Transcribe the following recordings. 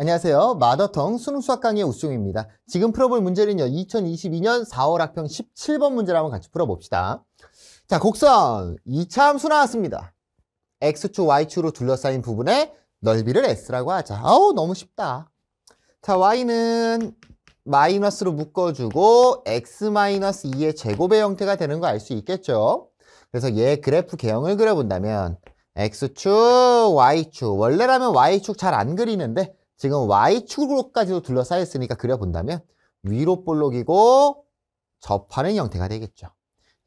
안녕하세요. 마더텅 수능 수학 강의 우승입니다. 지금 풀어볼 문제는요. 2022년 4월 학평 17번 문제를 한번 같이 풀어봅시다. 자, 곡선 2차함수 나왔습니다. x축, y축으로 둘러싸인 부분의 넓이를 s라고 하자. 아우 너무 쉽다. 자, y는 마이너스로 묶어주고 x 2의 제곱의 형태가 되는 거 알 수 있겠죠? 그래서 얘 그래프 개형을 그려본다면 x축, y축 원래라면 y축 잘 안 그리는데 지금 Y축으로까지도 둘러싸여 있으니까 그려본다면 위로 볼록이고 접하는 형태가 되겠죠.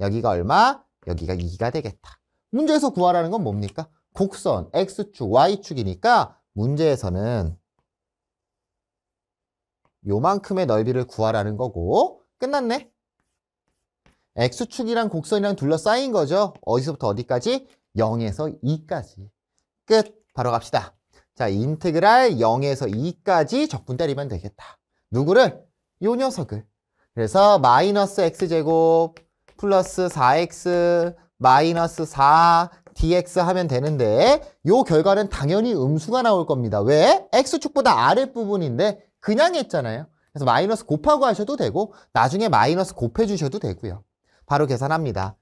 여기가 얼마? 여기가 2가 되겠다. 문제에서 구하라는 건 뭡니까? 곡선 X축, Y축이니까 문제에서는 요만큼의 넓이를 구하라는 거고 끝났네. X축이랑 곡선이랑 둘러싸인 거죠. 어디서부터 어디까지? 0에서 2까지. 끝! 바로 갑시다. 자, 인테그랄 0에서 2까지 적분 때리면 되겠다. 누구를? 요 녀석을. 그래서 마이너스 x제곱 플러스 4x 마이너스 4 dx 하면 되는데 요 결과는 당연히 음수가 나올 겁니다. 왜? x축보다 아랫부분인데 그냥 했잖아요. 그래서 마이너스 곱하고 하셔도 되고 나중에 마이너스 곱해주셔도 되고요. 바로 계산합니다.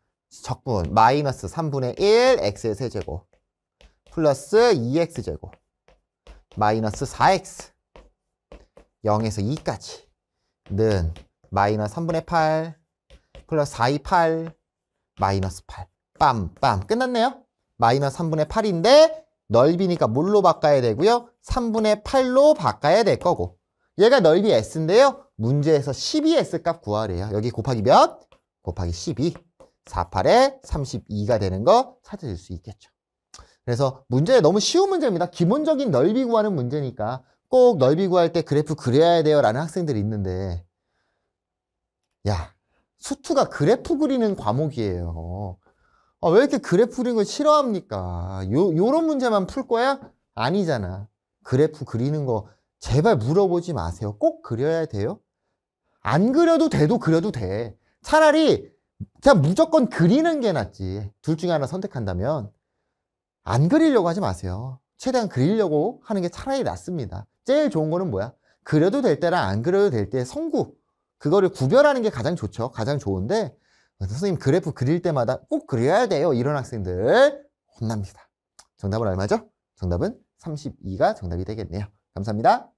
적분 마이너스 3분의 1 x의 세제곱 플러스 2x제곱 마이너스 4x 0에서 2까지 는 마이너스 3분의 8 플러스 4, 2, 8 마이너스 8 빰빰 끝났네요 마이너스 3분의 8인데 넓이니까 뭘로 바꿔야 되고요 3분의 8로 바꿔야 될 거고 얘가 넓이 S인데요 문제에서 12S 값 구하래요 여기 곱하기 몇? 곱하기 12 48에 32가 되는 거 찾아줄 수 있겠죠 그래서 문제 너무 쉬운 문제입니다. 기본적인 넓이 구하는 문제니까 꼭 넓이 구할 때 그래프 그려야 돼요 라는 학생들이 있는데 야 수투가 그래프 그리는 과목이에요. 아, 왜 이렇게 그래프 그리는 걸 싫어합니까? 요, 요런 문제만 풀 거야? 아니잖아. 그래프 그리는 거 제발 물어보지 마세요. 꼭 그려야 돼요? 안 그려도 돼도 그려도 돼. 차라리 그냥 무조건 그리는 게 낫지. 둘 중에 하나 선택한다면. 안 그리려고 하지 마세요. 최대한 그리려고 하는 게 차라리 낫습니다. 제일 좋은 거는 뭐야? 그려도 될 때랑 안 그려도 될 때의 성구. 그거를 구별하는 게 가장 좋죠. 가장 좋은데 선생님 그래프 그릴 때마다 꼭 그려야 돼요. 이런 학생들 혼납니다. 정답은 얼마죠? 정답은 32가 정답이 되겠네요. 감사합니다.